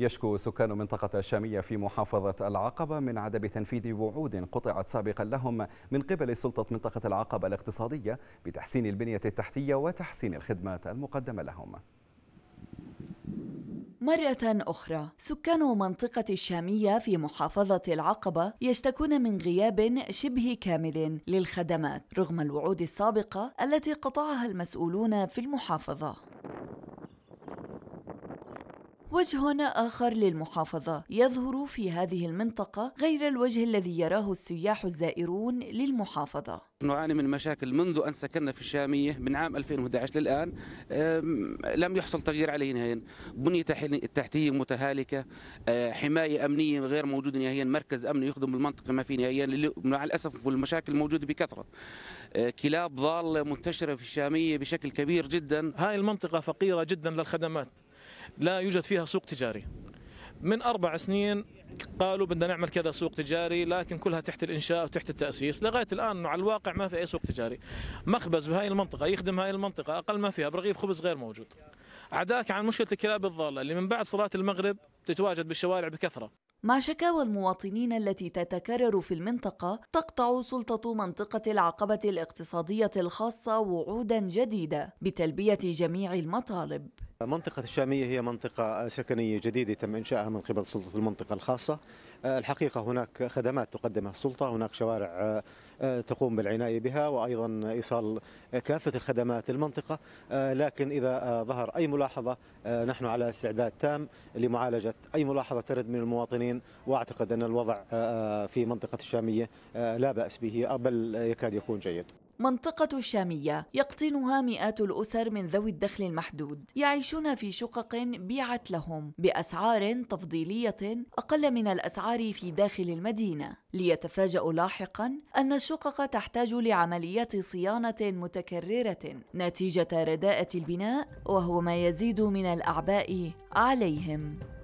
يشكو سكان منطقة الشامية في محافظة العقبة من عدم تنفيذ وعود قطعت سابقا لهم من قبل سلطة منطقة العقبة الاقتصادية بتحسين البنية التحتية وتحسين الخدمات المقدمة لهم مرة أخرى سكان منطقة الشامية في محافظة العقبة يشتكون من غياب شبه كامل للخدمات رغم الوعود السابقة التي قطعها المسؤولون في المحافظة وجه آخر للمحافظة يظهر في هذه المنطقة غير الوجه الذي يراه السياح الزائرون للمحافظة نعاني من مشاكل منذ أن سكننا في الشامية من عام 2011 للآن لم يحصل تغيير عليه نهائيا بنية تحتية متهالكة أه، حماية أمنية غير موجودة نهائيا مركز أمني يخدم المنطقة ما في نهائيا مع الأسف والمشاكل موجودة بكثرة أه، كلاب ضالة منتشرة في الشامية بشكل كبير جدا هاي المنطقة فقيرة جدا للخدمات لا يوجد فيها سوق تجاري من أربع سنين قالوا بدنا نعمل كذا سوق تجاري لكن كلها تحت الإنشاء وتحت التأسيس لغاية الآن على الواقع ما في أي سوق تجاري مخبز بهاي المنطقة يخدم هاي المنطقة أقل ما فيها برغيف خبز غير موجود عداك عن مشكلة الكلاب الضالة اللي من بعد صلاة المغرب تتواجد بالشوارع بكثرة مع شكاوى المواطنين التي تتكرر في المنطقة تقطع سلطة منطقة العقبة الاقتصادية الخاصة وعودا جديدة بتلبية جميع المطالب منطقة الشامية هي منطقة سكنية جديدة تم إنشائها من قبل سلطة المنطقة الخاصة آه، الحقيقة هناك خدمات تقدمها السلطة هناك شوارع آه، آه، تقوم بالعناية بها وأيضا إيصال كافة الخدمات للمنطقة لكن إذا ظهر أي ملاحظة نحن على استعداد تام لمعالجة أي ملاحظة ترد من المواطنين وأعتقد أن الوضع في منطقة الشامية لا بأس به بل يكاد يكون جيد منطقة الشامية يقطنها مئات الأسر من ذوي الدخل المحدود يعيشون في شقق بيعت لهم بأسعار تفضيلية أقل من الأسعار في داخل المدينة ليتفاجأوا لاحقا أن الشقق تحتاج لعمليات صيانة متكررة نتيجة رداءة البناء وهو ما يزيد من الأعباء عليهم